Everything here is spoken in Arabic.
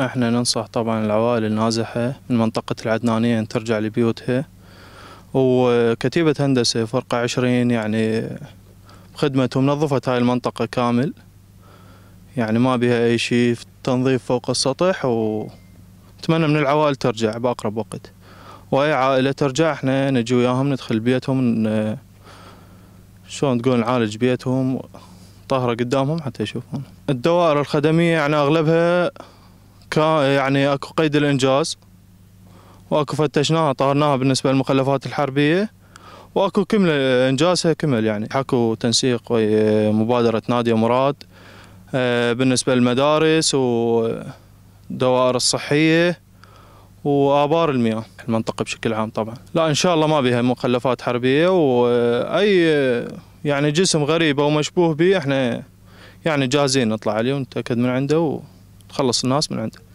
احنا ننصح طبعا العوائل النازحة من منطقة العدنانية ان ترجع لبيوتها وكتيبة هندسة فرقة عشرين يعني خدمتهم نظفت هاي المنطقة كامل يعني ما بها أي شيء تنظيف فوق السطح وأتمنى من العوائل ترجع بأقرب وقت وأي عائلة ترجع احنا نجي وياهم ندخل بيتهم شلون تقول نعالج بيتهم طهرة قدامهم حتى يشوفون الدوائر الخدمية يعني أغلبها إيه، يعني اكو قيد الانجاز واكو فتشناها طهرناها بالنسبه للمخلفات الحربيه واكو كمل انجازها كمل يعني حكوا تنسيق إيه، مبادره ناديه مراد إيه، بالنسبه للمدارس والدوائر الصحيه وابار المياه المنطقه بشكل عام طبعا لا ان شاء الله ما بها مخلفات حربيه واي يعني جسم غريب او مشبوه به احنا يعني جاهزين نطلع عليه ونتاكد من عنده ونخلص الناس من عنده